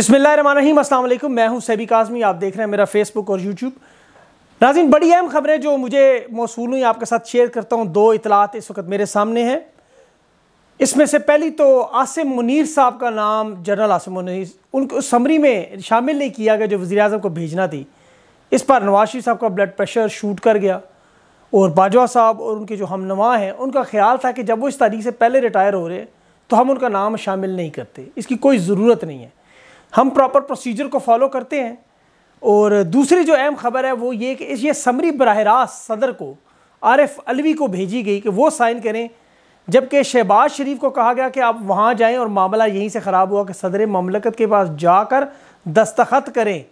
बसमिलीम अल्लाम मैं हूं सैबी काजमी आप देख रहे हैं मेरा फेसबुक और यूट्यूब नाजिन बड़ी अहम खबरें जो मुझे मौसू हुई आपके साथ शेयर करता हूं दो इतलात इस वक्त मेरे सामने हैं इसमें से पहली तो आसिम मुनीर साहब का नाम जनरल आसिम मुनीर उनको उस समरी में शामिल नहीं किया गया जो वज़ी अजम को भेजना थी इस पर नवाज शरीफ साहब का ब्लड प्रेशर शूट कर गया और बाजवा साहब और उनके जो हमनवा हैं उनका ख्याल था कि जब वो इस तारीख से पहले रिटायर हो रहे तो हम उनका नाम शामिल नहीं करते इसकी कोई ज़रूरत नहीं है हम प्रॉपर प्रोसीजर को फॉलो करते हैं और दूसरी जो अहम खबर है वो ये कि ये समरी बरह रास्त सदर को एफ़ अलवी को भेजी गई कि वो साइन करें जबकि शहबाज शरीफ को कहा गया कि आप वहाँ जाएँ और मामला यहीं से ख़राब हुआ कि सदर ममलकत के पास जाकर दस्तखत करें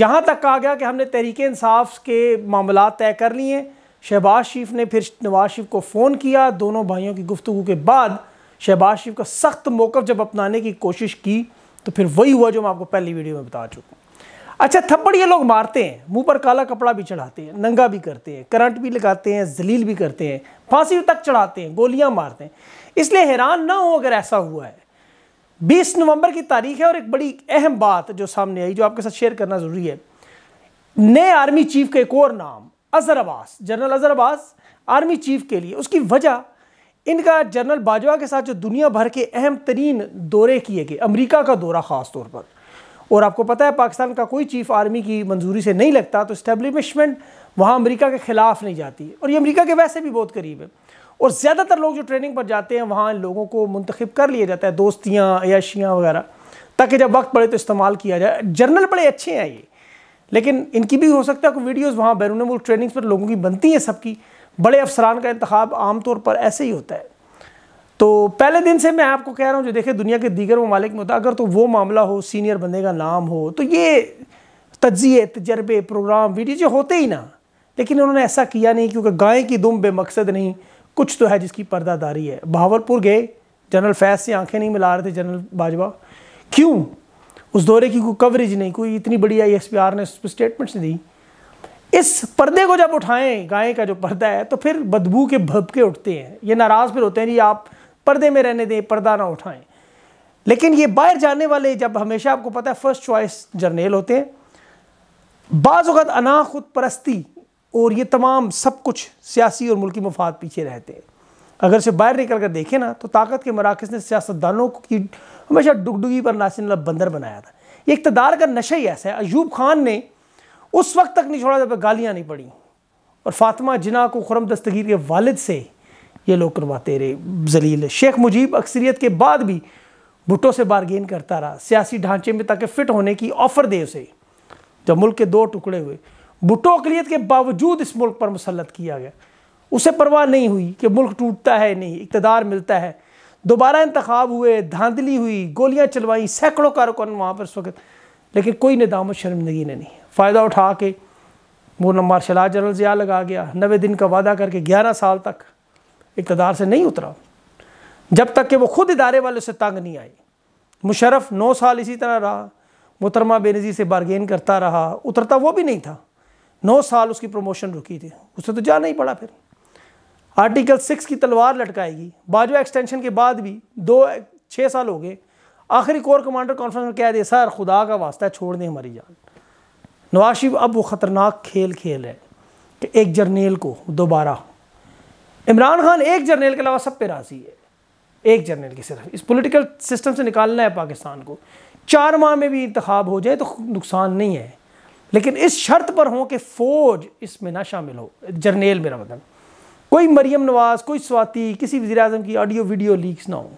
यहाँ तक कहा गया कि हमने तहरीक इंसाफ के मामला तय कर लिए शहबाज शरीफ ने फिर नवाज शरीफ को फ़ोन किया दोनों भाइयों की गुफ्तु के बाद शहबाज शरीफ का सख्त मौक़ जब अपनाने की कोशिश की तो फिर वही हुआ जो मैं आपको पहली वीडियो में बता चुका हूँ अच्छा थप्पड़ ये लोग मारते हैं मुंह पर काला कपड़ा भी चढ़ाते हैं नंगा भी करते हैं करंट भी लगाते हैं जलील भी करते हैं फांसी तक चढ़ाते हैं गोलियां मारते हैं इसलिए हैरान ना हो अगर ऐसा हुआ है 20 नवंबर की तारीख है और एक बड़ी अहम बात जो सामने आई जो आपके साथ शेयर करना ज़रूरी है नए आर्मी चीफ का एक और नाम Azhar Abbas general Azhar Abbas army chief के लिए उसकी वजह इनका जनरल बाजवा के साथ जो दुनिया भर के अहम तरीन दौरे किए गए अमरीका का दौरा ख़ास तौर पर और आपको पता है पाकिस्तान का कोई चीफ आर्मी की मंजूरी से नहीं लगता तो इस्टेब्लिशमेंट वहाँ अमेरिका के ख़िलाफ़ नहीं जाती और ये अमेरिका के वैसे भी बहुत करीब है और ज़्यादातर लोग जो ट्रेनिंग पर जाते हैं वहाँ लोगों को मंतखब कर लिया जाता है दोस्तियाँ याशियाँ वगैरह ताकि जब वक्त पड़े तो इस्तेमाल किया जाए जर्नल बड़े अच्छे हैं ये लेकिन इनकी भी हो सकता है कि वीडियोज़ वहाँ बैरून मुल्क ट्रेनिंग्स पर लोगों की बनती हैं सबकी बड़े अफसरान का आम तौर पर ऐसे ही होता है तो पहले दिन से मैं आपको कह रहा हूँ जो देखे दुनिया के दीगर ममालिक में होता है अगर तो वो मामला हो सीनियर बंदे का नाम हो तो ये तजिए तजर्बे प्रोग्राम वीडियो जो होते ही ना लेकिन उन्होंने ऐसा किया नहीं क्योंकि गाय की दुम बेमकसद नहीं कुछ तो है जिसकी पर्दादारी है बहावरपुर गए जनरल फैज से आंखें नहीं मिला रहे थे जनरल बाजवा क्यों उस दौरे की कोई कवरेज नहीं कोई इतनी बड़ी आई एस पी आर ने स्टेटमेंट्स दी इस पर्दे को जब उठाएं गाय का जो पर्दा है तो फिर बदबू के भबके उठते हैं ये नाराज़ फिर होते हैं जी आप पर्दे में रहने दें पर्दा ना उठाएं लेकिन ये बाहर जाने वाले जब हमेशा आपको पता है फर्स्ट चॉइस जर्नेल होते हैं बाज़त अना खुद परस्ती और ये तमाम सब कुछ सियासी और मुल्की मफाद पीछे रहते हैं अगर से बाहर निकल कर देखें ना तो ताकत के मराकज़ ने सियासतदानों की हमेशा डुगडुगी पर नासिन बंदर बनाया था ये इकतदार का नशा ही ऐसा है अयूब खान ने उस वक्त तक नहीं छोड़ा जब गालियाँ नहीं पड़ी और फातिमा जिना को खुरम दस्तगीर के वालिद से ये लोग करवाते रहे जलील शेख मुजीब अक्सरियत के बाद भी भुट्टो से बारगेन करता रहा सियासी ढांचे में ताकि फ़िट होने की ऑफ़र दे उसे जब मुल्क के दो टुकड़े हुए भुट्टो अकलीत के बावजूद इस मुल्क पर मुसलत किया गया उसे परवाह नहीं हुई कि मुल्क टूटता है नहीं इकतदार मिलता है दोबारा इंतखब हुए धांधली हुई गोलियाँ चलवाईं सैकड़ों कारकुन वहाँ पर इस वक्त लेकिन कोई निदाम शर्मिंदगी ने नहीं फ़ायदा उठा के मूर्न मार्शल आर्ट जनरल ज़िया लगा गया नवे दिन का वादा करके ग्यारह साल तक इकतदार से नहीं उतरा जब तक कि वो खुद इदारे वाले से तंग नहीं आई मुशरफ नौ साल इसी तरह रहा मुतरमा बेनज़ी से बारगेन करता रहा उतरता वो भी नहीं था नौ साल उसकी प्रमोशन रुकी थी उसे तो जा नहीं पड़ा फिर आर्टिकल सिक्स की तलवार लटकाएगी बाजवा एक्सटेंशन के बाद भी दो छः साल हो गए आखिरी कोर कमांडर कॉन्फ्रेंस में कह दिया सर खुदा का वास्ता छोड़ दें हमारी जान नवाज शरीफ अब वो ख़तरनाक खेल खेल रहे कि एक जर्नेल को दोबारा इमरान खान एक जर्नेल के अलावा सब पे राज़ी है एक जर्नेल की सिर्फ इस पॉलिटिकल सिस्टम से निकालना है पाकिस्तान को चार माह में भी इंतखब हो जाए तो नुकसान नहीं है लेकिन इस शर्त पर हों कि फ़ौज इसमें ना शामिल हो जर्नेल मेरा मतलब कोई मरीम नवाज़ कोई स्वाति किसी वजी अजम की ऑडियो वीडियो लीक्स ना हो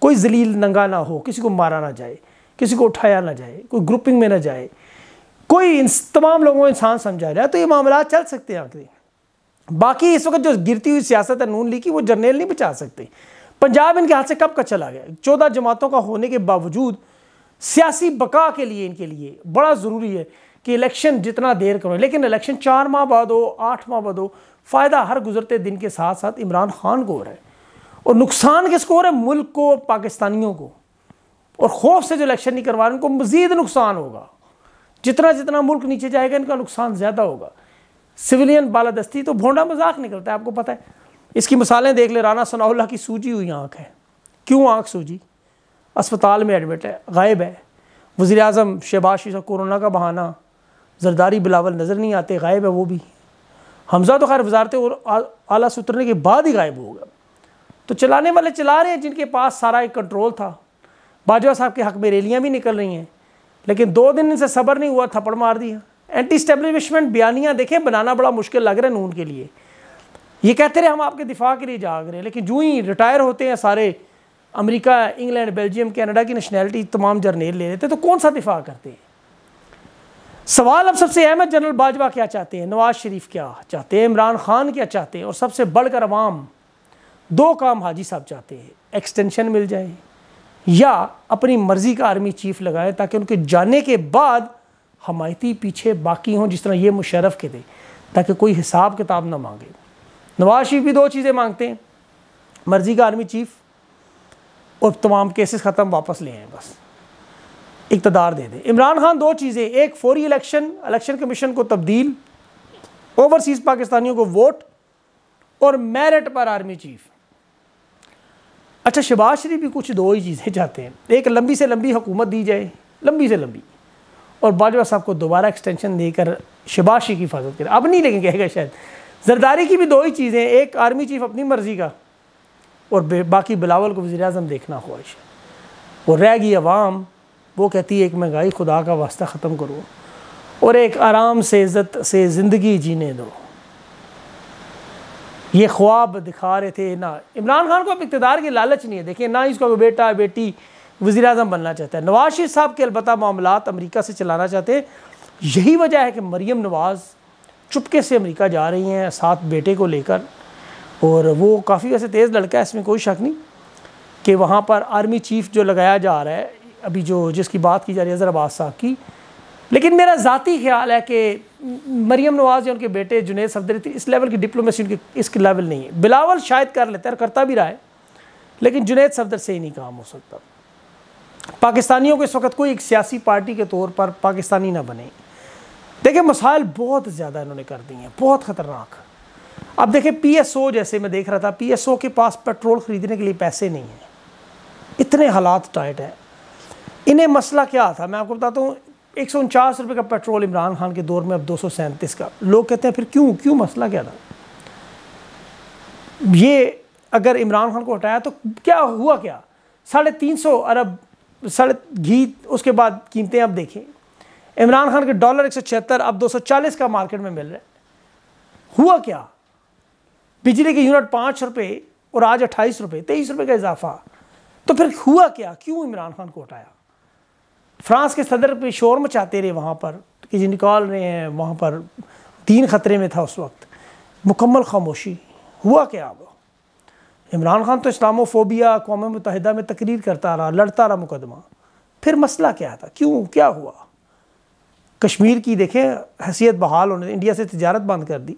कोई जलील नंगा ना हो किसी को मारा ना जाए किसी को उठाया ना जाए कोई ग्रुपिंग में ना जाए कोई इन तमाम लोगों को इंसान समझा जाए तो ये मामला चल सकते हैं आखिरी बाकी इस वक्त जो गिरती हुई सियासत है नून लीग की वो जर्नेल नहीं बचा सकते पंजाब इनके हाथ से कब का चला गया चौदह जमातों का होने के बावजूद सियासी बका के लिए इनके लिए बड़ा ज़रूरी है कि इलेक्शन जितना देर करो लेकिन इलेक्शन चार माह बाद हो आठ माह बाद हो फ़ायदा हर गुजरते दिन के साथ साथ इमरान खान को हो रहा है और नुकसान किसको हो रहा है मुल्क को और पाकिस्तानियों को और खौफ से जो इलेक्शन नहीं करवा रहे उनको मज़ीद नुकसान होगा जितना जितना मुल्क नीचे जाएगा इनका नुकसान ज़्यादा होगा सिविलियन बालादस्ती तो भोंडा मजाक निकलता है आपको पता है इसकी मिसालें देख ले राना सनाउल्ला की सूजी हुई आँख है क्यों आँख सूजी अस्पताल में एडमिट है गायब है वज़ी अजम शहबाज कोरोना का बहाना जरदारी बिलावल नज़र नहीं आते गायब है वो भी हमजा तो खैर वजारत और आला सुतरने के बाद ही गायब होगा तो चलाने वाले चला रहे हैं जिनके पास सारा एक कंट्रोल था बाजवा साहब के हक में रैलियाँ भी निकल रही हैं लेकिन दो दिन इनसे सबर नहीं हुआ थप्पड़ मार दिया एंटी स्टेब्लिशमेंट बयानियाँ देखें बनाना बड़ा मुश्किल लग रहा है नून के लिए ये कहते रहे हम आपके दिफा के लिए जाग रहे हैं लेकिन जूँ ही रिटायर होते हैं सारे अमेरिका इंग्लैंड बेल्जियम कनाडा की नेशनैलिटी तमाम जर्नेल ले लेते हैं तो कौन सा दिफा करते हैं सवाल अब सबसे अहम है जनरल बाजवा क्या चाहते हैं नवाज शरीफ क्या चाहते हैं इमरान खान क्या चाहते हैं और सबसे बढ़कर अवाम दो काम हाजी साहब चाहते हैं एक्सटेंशन मिल जाए या अपनी मर्ज़ी का आर्मी चीफ लगाएं ताकि उनके जाने के बाद हमायती पीछे बाकी हों जिस तरह ये मुशरफ के दें ताकि कोई हिसाब किताब ना मांगे नवाज शरीफ भी दो चीज़ें मांगते हैं मर्ज़ी का आर्मी चीफ और तमाम केसेस ख़त्म वापस ले आए बस इकतदार दे दें इमरान खान दो चीज़ें एक फौरी इलेक्शन इलेक्शन कमीशन को तब्दील ओवरसीज़ पाकिस्तानियों को वोट और मेरिट पर आर्मी चीफ अच्छा शहबाज शरीफ भी कुछ दो ही चीज़ें चाहते हैं एक लंबी से लंबी हुकूमत दी जाए लंबी से लंबी और बाजवा साहब को दोबारा एक्सटेंशन देकर शहबाज शरीफ की हिफाजत करें अब नहीं लेकिन कहेगा शायद जरदारी की भी दो ही चीज़ें एक आर्मी चीफ अपनी मर्ज़ी का और बाकी बिलावल को वजी अजम देखना ख्वाहिश और रह गई अवाम वो कहती है एक महंगाई खुदा का वास्ता ख़त्म करो और एक आराम से इज़्ज़त से ज़िंदगी जीने दो ये ख्वाब दिखा रहे थे ना इमरान खान को अब इकतदार की लालच नहीं है देखिए ना इसको बेटा बेटी वज़ी अजम बनना चाहता है नवाज शरीफ साहब के अलबत् मामला अमरीका से चलाना चाहते हैं यही वजह है कि मरीम नवाज़ चुपके से अमरीका जा रही हैं साथ बेटे को लेकर और वो काफ़ी वैसे तेज़ लड़का है इसमें कोई शक नहीं कि वहाँ पर आर्मी चीफ़ जो लगाया जा रहा है अभी जो जिसकी बात की जा रही है अज़र अब्बास साहब की लेकिन मेरा ज़ाती ख्याल है कि मरियम नवाज़ या उनके बेटे जुनेद सफदरी इस लेवल की डिप्लोमेसी उनकी इस लेवल नहीं है बिलावल शायद कर लेते हैं और करता भी रहा है लेकिन जुनेद सफदर से ही नहीं काम हो सकता पाकिस्तानियों को इस वक्त कोई एक सियासी पार्टी के तौर पर पाकिस्तानी ना बने देखिए मसाइल बहुत ज़्यादा इन्होंने कर दिए हैं बहुत ख़तरनाक अब देखें ओ जैसे मैं देख रहा था ओ के पास पेट्रोल ख़रीदने के लिए पैसे नहीं हैं इतने हालात टाइट हैं इन्हें मसला क्या था मैं आपको बताता हूँ एक सौ उनचास रुपये का पेट्रोल इमरान खान के दौर में अब दो सौ सैंतीस का लोग कहते हैं फिर क्यों क्यों मसला क्या था ये अगर इमरान खान को हटाया तो क्या हुआ क्या साढ़े तीन सौ अरब साढ़े घी उसके बाद कीमतें अब देखें इमरान खान के डॉलर एक सौ छिहत्तर अब दो सौ चालीस का मार्केट में मिल रहा है हुआ क्या बिजली के यूनिट पाँच रुपये और आज अट्ठाईस रुपये तेईस रुपये का इजाफा तो फिर हुआ क्या क्यों इमरान खान को हटाया फ्रांस के सदर पे शोर मचाते रहे वहाँ पर कि जी निकाल रहे हैं वहाँ पर दीन ख़तरे में था उस वक्त मुकम्मल खामोशी हुआ क्या अब इमरान खान तो इस्लामोफोबिया कौम मुतहदा में तकरीर करता रहा लड़ता रहा मुकदमा फिर मसला क्या था क्यों क्या हुआ कश्मीर की देखें हैसियत बहाल होने इंडिया से तजारत बंद कर दी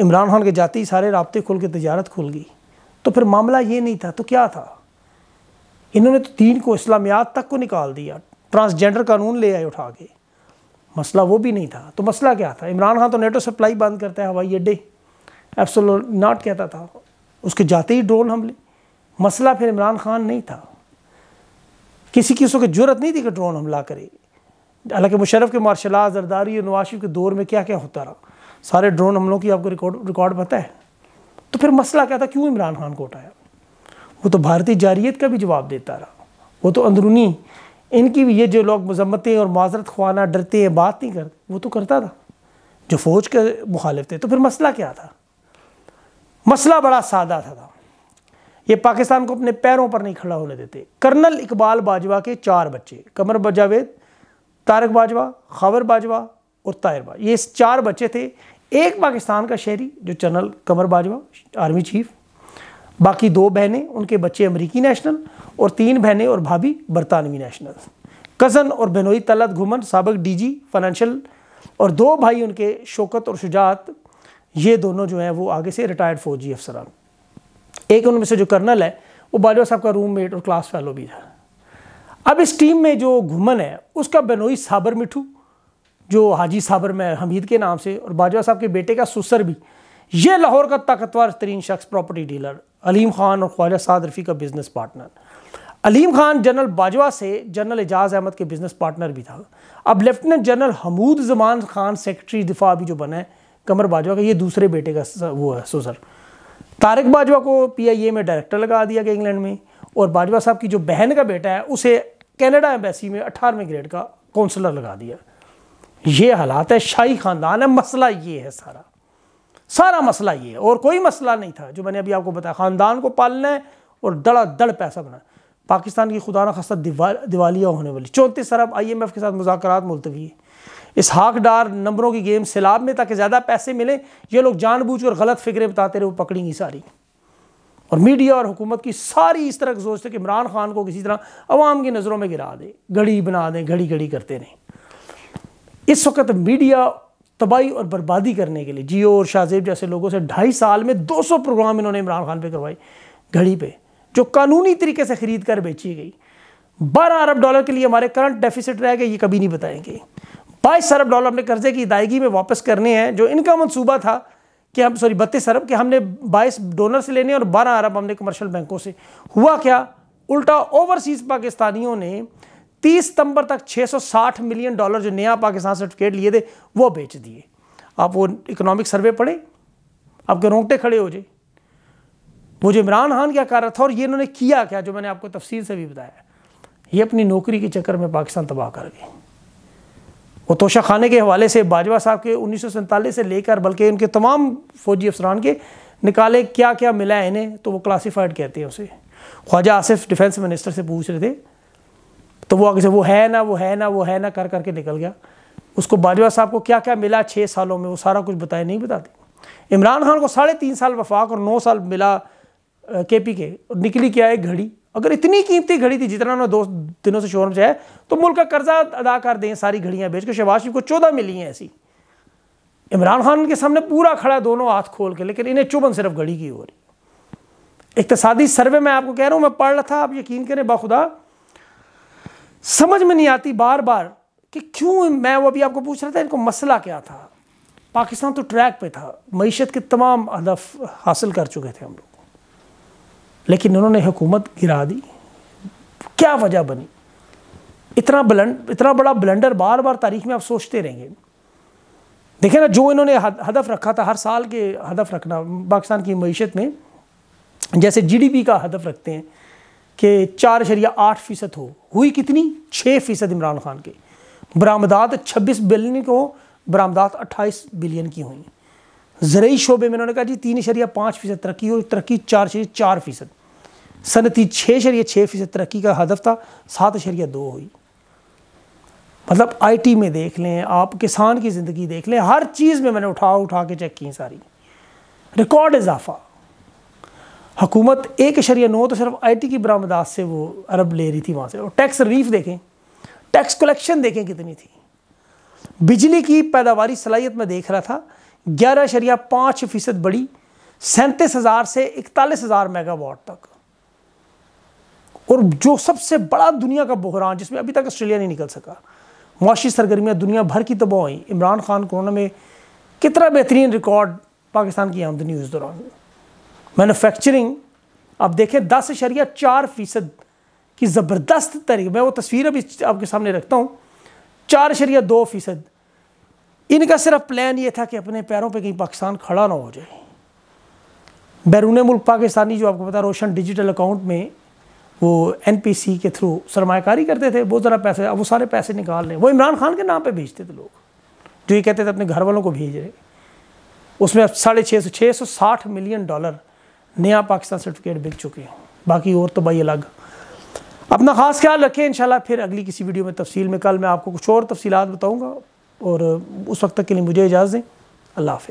इमरान खान के जाते ही सारे रबते खुल के तजारत खुल गई तो फिर मामला ये नहीं था तो क्या था इन्होंने तो दीन को इस्लामियात तक को निकाल दिया ट्रांसजेंडर कानून ले आए उठा के मसला वो भी नहीं था तो मसला क्या था इमरान खान तो नेटो सप्लाई बंद करता है हवाई अड्डे एफसोल नाट कहता था उसके जाते ही ड्रोन हमले मसला फिर इमरान खान नहीं था किसी की उसके जरूरत नहीं थी कि ड्रोन हमला करे हालांकि मुशरफ के मार्शला जरदारी और नवाज के दौर में क्या क्या होता रहा सारे ड्रोन हमलों की आपको रिकॉर्ड रिकॉर्ड पता है तो फिर मसला क्या था क्यों इमरान खान को उठाया वो तो भारतीय जारियत का भी जवाब देता रहा वो तो अंदरूनी इनकी भी ये जो लोग मजम्मतें और माजरत खुआना डरते हैं बात नहीं करते वो तो करता था जो फ़ौज के मुखालिफ थे तो फिर मसला क्या था मसला बड़ा सादा था, था। ये पाकिस्तान को अपने पैरों पर नहीं खड़ा होने देते कर्नल इकबाल बाजवा के चार बच्चे कमर जावेद तारक बाजवा खबर बाजवा और ताहिर बाजवा ये चार बच्चे थे एक पाकिस्तान का शहरी जो general Qamar Bajwa army chief बाकी दो बहनें उनके बच्चे अमेरिकी नेशनल और तीन बहनें और भाभी बरतानवी नेशनल कज़न और बहनोई तलत घुमन सबक डीजी फाइनेंशियल और दो भाई उनके शौकत और शुजात ये दोनों जो हैं वो आगे से रिटायर्ड फौजी अफसरान एक उनमें से जो कर्नल है वो बाजवा साहब का रूममेट और क्लास फेलो भी था अब इस टीम में जो घुमन है उसका बेनोई साबर मिठू जो हाजी साबर में हमीद के नाम से और बाजवा साहब के बेटे का सुसर भी ये लाहौर का ताकतवर तरीन शख्स प्रॉपर्टी डीलर अलीम खान और ख्वाजा साद रफ़ी का business partner Aleem Khan general Bajwa से जनरल एजाज अहमद के बिज़नेस पार्टनर भी था अब lieutenant general Hamood Zaman Khan secretary दिफा अभी जो बना है कमर बाजवा का ये दूसरे बेटे का वो है सोसर तारक बाजवा को पीआईए में डायरेक्टर लगा दिया गया इंग्लैंड में और बाजवा साहब की जो बहन का बेटा है उसे कैनेडा एम्बेसी में अठारहवें ग्रेड का काउंसलर लगा दिया ये हालात है शाही ख़ानदान है मसला ये है सारा सारा मसला ये है और कोई मसला नहीं था जो मैंने अभी आपको बताया ख़ानदान को पालना है और दड़ा दड़ पैसा बनाए पाकिस्तान की खुदा न खस्ता दिवा, दिवालिया होने वाली चौंतीस अरब आई एम एफ़ के साथ मुजाकर मुलतवी है इस हाक डार नंबरों की गेम सैलाब में ताकि ज़्यादा पैसे मिले ये लोग जानबूझ कर गलत फिक्रें बताते रहे वो पकड़ेंगी सारी और मीडिया और हुकूमत की सारी इस तरह सोचते कि इमरान खान को किसी तरह अवाम की नज़रों में गिरा दें घड़ी बना दें घड़ी घड़ी करते रहें इस वक्त मीडिया तबाही और बर्बादी करने के लिए जियो और शाहजेब जैसे लोगों से ढाई साल में 200 प्रोग्राम इन्होंने इमरान खान पे करवाए घड़ी पे जो कानूनी तरीके से ख़रीद कर बेची गई बारह अरब डॉलर के लिए हमारे करंट डेफिसिट रह गए ये कभी नहीं बताएंगे बाईस अरब डॉलर अपने कर्जे की अदायगी में वापस करने हैं जो इनका मनसूबा था कि हम सॉरी बत्तीस अरब के हमने बाईस डोनर से लेने और बारह अरब हमने कमर्शल बैंकों से हुआ क्या उल्टा ओवरसीज़ पाकिस्तानियों ने 30 सितंबर तक 660 मिलियन डॉलर जो नया पाकिस्तान सर्टिफिकेट लिए थे वो बेच दिए आप वो इकोनॉमिक सर्वे पढ़े आपके रोंगटे खड़े हो जाए वो जो इमरान खान क्या कर रहा था और ये इन्होंने किया क्या जो मैंने आपको तफसील से भी बताया ये अपनी नौकरी के चक्कर में पाकिस्तान तबाह कर गए वो तोशा खाने के हवाले से बाजवा साहब के उन्नीस से लेकर बल्कि उनके तमाम फौजी अफसरान के निकाले क्या क्या मिला है इन्हें तो वो क्लासीफाइड कहते हैं उसे ख्वाजा आसिफ डिफेंस मिनिस्टर से पूछ रहे थे तो वो आगे से वो है ना वो है ना वो है ना कर करके निकल गया उसको बाजवा साहब को क्या क्या मिला छः सालों में वो सारा कुछ बताया नहीं बताते इमरान खान को साढ़े तीन साल वफाक और नौ साल मिला के पी के और निकली क्या एक घड़ी अगर इतनी कीमती घड़ी थी जितना उन्होंने दो दिनों से शोर में है तो मुल्क का कर्जा अदा कर दें सारी घड़ियाँ बेच के शहबाज शरीफ को चौदह मिली हैं ऐसी इमरान खान के सामने पूरा खड़ा दोनों हाथ खोल के लेकिन इन्हें चुबन सिर्फ घड़ी की हो रही इकतसादी सर्वे में आपको कह रहा हूँ मैं पढ़ रहा था आप यकीन करें बाखुदा समझ में नहीं आती बार बार कि क्यों मैं वो अभी आपको पूछ रहा था इनको मसला क्या था पाकिस्तान तो ट्रैक पे था मीशत के तमाम हदफ हासिल कर चुके थे हम लोग लेकिन उन्होंने हुकूमत गिरा दी क्या वजह बनी इतना बलंड इतना बड़ा ब्लंडर बार बार तारीख में आप सोचते रहेंगे देखें ना जो इन्होंने हदफ रखा था हर साल के हदफ रखना पाकिस्तान की मीशत में जैसे जीडीपी का हदफ रखते हैं कि चार शरिया आठ फ़ीसद हो हुई कितनी छः फ़ीसद इमरान खान के बरामदात छब्बीस बिलियन को बरामदात अट्ठाईस बिलियन की हुई ज़रूरी शोबे में उन्होंने कहा जी तीन शरिया पाँच फ़ीसद तरक्की हुई तरक्की चार शरिया चार फ़ीसद सनती छः शरिया छः फ़ीसद तरक्की का हदफ था सात शरिया दो हुई मतलब आईटी में देख लें आप किसान की ज़िंदगी देख लें हर चीज़ में मैंने उठा उठा के चेक की सारी रिकॉर्ड इजाफा हुकूमत एक शरिया नो तो सिर्फ आई टी की बरामदात से वो अरब ले रही थी वहाँ से और टैक्स रिलीफ देखें टैक्स कलेक्शन देखें कितनी थी बिजली की पैदावारी सलाहियत में देख रहा था ग्यारह शरिया पाँच फीसद बढ़ी सैंतीस हज़ार से इकतालीस हज़ार मेगावाट तक और जो सबसे बड़ा दुनिया का बहरान जिसमें अभी तक ऑस्ट्रेलिया नहीं निकल सका मुआशी सरगर्मियाँ दुनिया भर की तबाह हुई इमरान खान कोरोना में कितना बेहतरीन रिकॉर्ड पाकिस्तान की आमदनी उस दौरान हुई मैनुफैक्चरिंग अब देखें दस शरिया चार फीसद की ज़बरदस्त तरीके मैं वो तस्वीर अभी आपके सामने रखता हूँ चार शरिया दो फीसद इनका सिर्फ प्लान ये था कि अपने पैरों पे कहीं पाकिस्तान खड़ा ना हो जाए बैरून मुल्क पाकिस्तानी जो आपको पता रोशन डिजिटल अकाउंट में वो एन के थ्रू सरमाकारी करते थे बहुत ज़रा पैसे अब वो सारे पैसे निकाल हैं वो इमरान खान के नाम पर भेजते थे लोग जो ये कहते थे अपने घर वालों को भेज रहे उसमें अब साढ़े छः सौ छः सौ साठ मिलियन डॉलर नया पाकिस्तान सर्टिफिकेट बिक चुके हैं बाकी और तो भाई अलग अपना ख़ास ख्याल रखें इन फिर अगली किसी वीडियो में तफसील में कल मैं आपको कुछ और तफसीत बताऊँगा और उस वक्त तक के लिए मुझे इजाज़ दें अल्लाह हाफ